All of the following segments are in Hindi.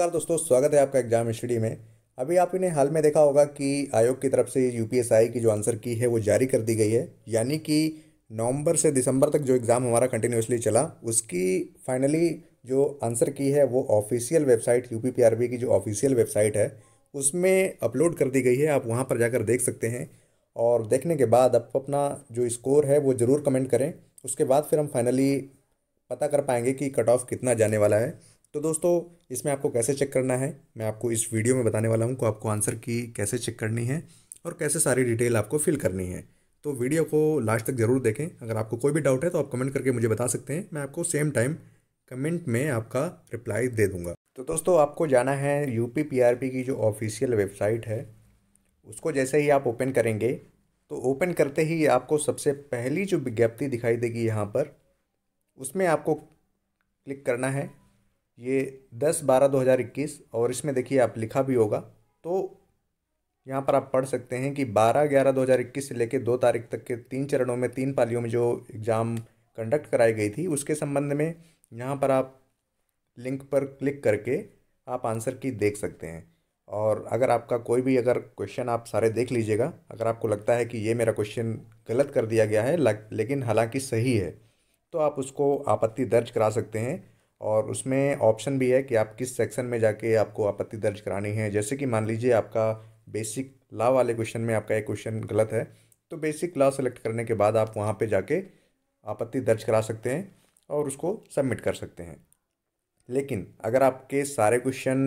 नमस्कार दोस्तों स्वागत है आपका एग्जाम स्टडी में अभी आपने हाल में देखा होगा कि आयोग की तरफ से यू की जो आंसर की है वो जारी कर दी गई है यानी कि नवंबर से दिसंबर तक जो एग्ज़ाम हमारा कंटिन्यूसली चला उसकी फाइनली जो आंसर की है वो ऑफिशियल वेबसाइट यू की जो ऑफिशियल वेबसाइट है उसमें अपलोड कर दी गई है आप वहाँ पर जाकर देख सकते हैं और देखने के बाद आप अपना जो स्कोर है वो ज़रूर कमेंट करें उसके बाद फिर हम फाइनली पता कर पाएंगे कि कट ऑफ कितना जाने वाला है तो दोस्तों इसमें आपको कैसे चेक करना है मैं आपको इस वीडियो में बताने वाला हूँ को आपको आंसर की कैसे चेक करनी है और कैसे सारी डिटेल आपको फिल करनी है तो वीडियो को लास्ट तक ज़रूर देखें अगर आपको कोई भी डाउट है तो आप कमेंट करके मुझे बता सकते हैं मैं आपको सेम टाइम कमेंट में आपका रिप्लाई दे दूंगा तो दोस्तों आपको जाना है यू पी की जो ऑफिशियल वेबसाइट है उसको जैसे ही आप ओपन करेंगे तो ओपन करते ही आपको सबसे पहली जो विज्ञप्ति दिखाई देगी यहाँ पर उसमें आपको क्लिक करना है ये दस बारह दो हज़ार इक्कीस और इसमें देखिए आप लिखा भी होगा तो यहाँ पर आप पढ़ सकते हैं कि बारह ग्यारह दो हज़ार इक्कीस से लेकर दो तारीख तक के तीन चरणों में तीन पालियों में जो एग्ज़ाम कंडक्ट कराई गई थी उसके संबंध में यहाँ पर आप लिंक पर क्लिक करके आप आंसर की देख सकते हैं और अगर आपका कोई भी अगर क्वेश्चन आप सारे देख लीजिएगा अगर आपको लगता है कि ये मेरा क्वेश्चन गलत कर दिया गया है लेकिन हालांकि सही है तो आप उसको आपत्ति दर्ज करा सकते हैं और उसमें ऑप्शन भी है कि आप किस सेक्शन में जाके आपको आपत्ति दर्ज करानी है जैसे कि मान लीजिए आपका बेसिक लॉ वाले क्वेश्चन में आपका एक क्वेश्चन गलत है तो बेसिक लॉ सेलेक्ट करने के बाद आप वहाँ पर जाके आपत्ति दर्ज करा सकते हैं और उसको सबमिट कर सकते हैं लेकिन अगर आपके सारे क्वेश्चन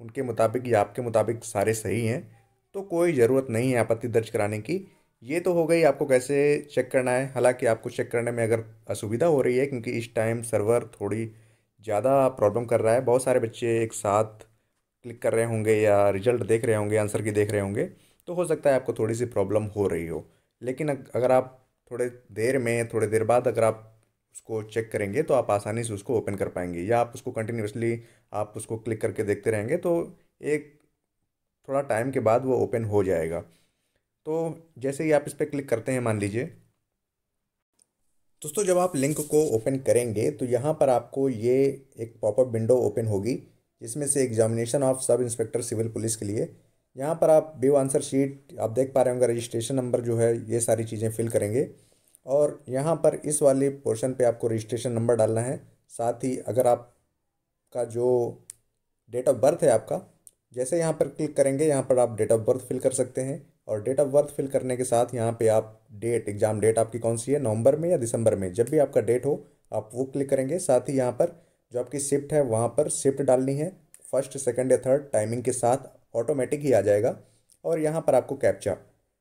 उनके मुताबिक या आपके मुताबिक सारे सही हैं तो कोई ज़रूरत नहीं है आपत्ति दर्ज कराने की ये तो हो गई आपको कैसे चेक करना है हालांकि आपको चेक करने में अगर असुविधा हो रही है क्योंकि इस टाइम सर्वर थोड़ी ज़्यादा प्रॉब्लम कर रहा है बहुत सारे बच्चे एक साथ क्लिक कर रहे होंगे या रिजल्ट देख रहे होंगे आंसर की देख रहे होंगे तो हो सकता है आपको थोड़ी सी प्रॉब्लम हो रही हो लेकिन अगर आप थोड़े देर में थोड़े देर बाद अगर आप उसको चेक करेंगे तो आप आसानी से उसको ओपन कर पाएंगे या आप उसको कंटिन्यूसली आप उसको क्लिक करके देखते रहेंगे तो एक थोड़ा टाइम के बाद वो ओपन हो जाएगा तो जैसे ही आप इस पर क्लिक करते हैं मान लीजिए दोस्तों जब आप लिंक को ओपन करेंगे तो यहाँ पर आपको ये एक पॉपअप विंडो ओपन होगी जिसमें से examination of sub inspector civil police के लिए यहाँ पर आप व्यू आंसर शीट आप देख पा रहे होंगे रजिस्ट्रेशन नंबर जो है ये सारी चीज़ें फिल करेंगे और यहाँ पर इस वाले पोर्शन पे आपको रजिस्ट्रेशन नंबर डालना है साथ ही अगर आप का जो डेट ऑफ बर्थ है आपका जैसे यहाँ पर क्लिक करेंगे यहाँ पर आप डेट ऑफ बर्थ फिल कर सकते हैं और डेट ऑफ बर्थ फिल करने के साथ यहाँ पे आप डेट एग्ज़ाम डेट आपकी कौन सी है नवंबर में या दिसंबर में जब भी आपका डेट हो आप वो क्लिक करेंगे साथ ही यहाँ पर जो आपकी शिफ्ट है वहाँ पर शिफ्ट डालनी है फर्स्ट सेकेंड या थर्ड टाइमिंग के साथ ऑटोमेटिक ही आ जाएगा और यहाँ पर आपको कैप्चा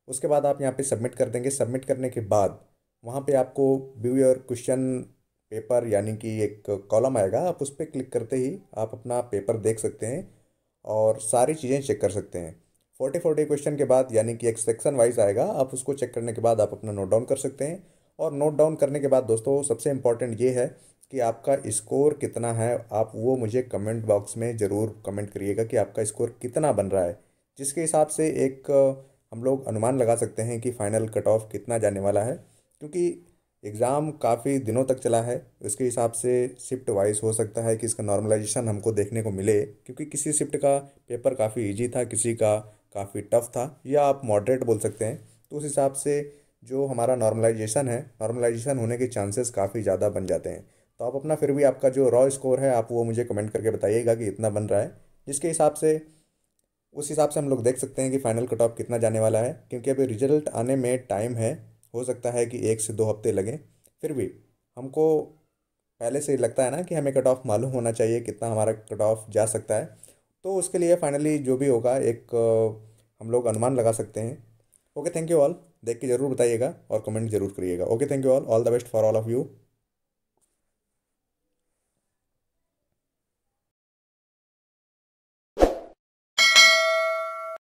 उसके बाद आप यहाँ पर सबमिट कर देंगे सबमिट करने के बाद वहाँ पर आपको व्यू योर क्वेश्चन पेपर यानी कि एक कॉलम आएगा आप उस पर क्लिक करते ही आप अपना पेपर देख सकते हैं और सारी चीज़ें चेक कर सकते हैं फोर्टी फोर्टी क्वेश्चन के बाद यानी कि एक सेक्शन वाइज आएगा आप उसको चेक करने के बाद आप अपना नोट डाउन कर सकते हैं और नोट डाउन करने के बाद दोस्तों सबसे इम्पॉर्टेंट ये है कि आपका स्कोर कितना है आप वो मुझे कमेंट बॉक्स में ज़रूर कमेंट करिएगा कि आपका स्कोर कितना बन रहा है जिसके हिसाब से एक हम लोग अनुमान लगा सकते हैं कि फ़ाइनल कट ऑफ कितना जाने वाला है क्योंकि एग्ज़ाम काफ़ी दिनों तक चला है उसके हिसाब से शिफ्ट वाइज हो सकता है कि इसका नॉर्मलाइजेशन हमको देखने को मिले क्योंकि किसी शिफ्ट का पेपर काफ़ी ईजी था किसी का काफ़ी टफ़ था या आप मॉडरेट बोल सकते हैं तो उस हिसाब से जो हमारा नॉर्मलाइजेशन है नॉर्मलाइजेशन होने के चांसेस काफ़ी ज़्यादा बन जाते हैं तो आप अपना फिर भी आपका जो रॉ स्कोर है आप वो मुझे कमेंट करके बताइएगा कि इतना बन रहा है जिसके हिसाब से उस हिसाब से हम लोग देख सकते हैं कि फाइनल कट ऑफ कितना जाने वाला है क्योंकि अभी रिजल्ट आने में टाइम है हो सकता है कि एक से दो हफ्ते लगें फिर भी हमको पहले से लगता है ना कि हमें कट ऑफ मालूम होना चाहिए कितना हमारा कट ऑफ जा सकता है तो उसके लिए फाइनली जो भी होगा एक हम लोग अनुमान लगा सकते हैं ओके थैंक यू ऑल देख के ज़रूर बताइएगा और कमेंट जरूर करिएगा okay thank you all all the best for all of you